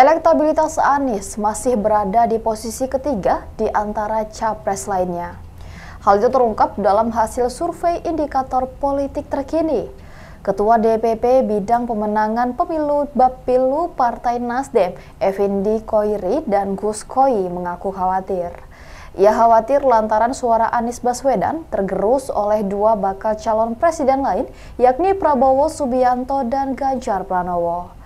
Elektabilitas Anies masih berada di posisi ketiga di antara capres lainnya. Hal itu terungkap dalam hasil survei indikator politik terkini. Ketua DPP Bidang Pemenangan Pemilu Bapilu Partai Nasdem, Effendi Koiri dan Gus Koi mengaku khawatir. Ia khawatir lantaran suara Anies Baswedan tergerus oleh dua bakal calon presiden lain, yakni Prabowo Subianto dan Ganjar Pranowo.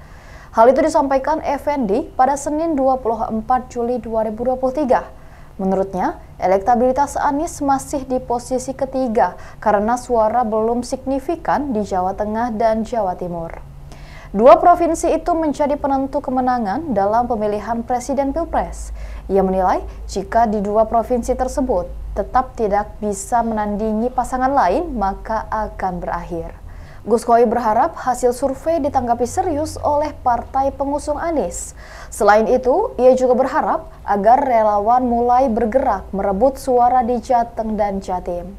Hal itu disampaikan Effendi pada Senin 24 Juli 2023. Menurutnya, elektabilitas Anies masih di posisi ketiga karena suara belum signifikan di Jawa Tengah dan Jawa Timur. Dua provinsi itu menjadi penentu kemenangan dalam pemilihan presiden Pilpres. Ia menilai jika di dua provinsi tersebut tetap tidak bisa menandingi pasangan lain, maka akan berakhir. Gus Koi berharap hasil survei ditanggapi serius oleh partai pengusung Anies. Selain itu, ia juga berharap agar relawan mulai bergerak merebut suara di Jateng dan Jatim.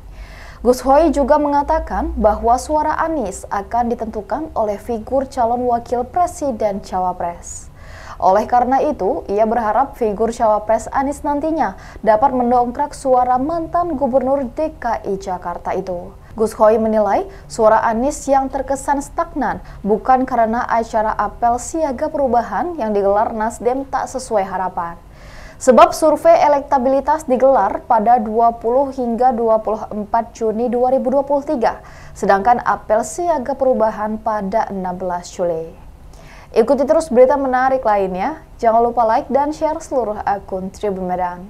Gus Hoi juga mengatakan bahwa suara Anies akan ditentukan oleh figur calon wakil presiden cawapres. Oleh karena itu, ia berharap figur cawapres Anies nantinya dapat mendongkrak suara mantan gubernur DKI Jakarta itu. Gus Khoi menilai suara Anies yang terkesan stagnan bukan karena acara apel siaga perubahan yang digelar Nasdem tak sesuai harapan. Sebab survei elektabilitas digelar pada 20 hingga 24 Juni 2023, sedangkan apel siaga perubahan pada 16 Juli. Ikuti terus berita menarik lainnya. Jangan lupa like dan share seluruh akun Tribun Medan.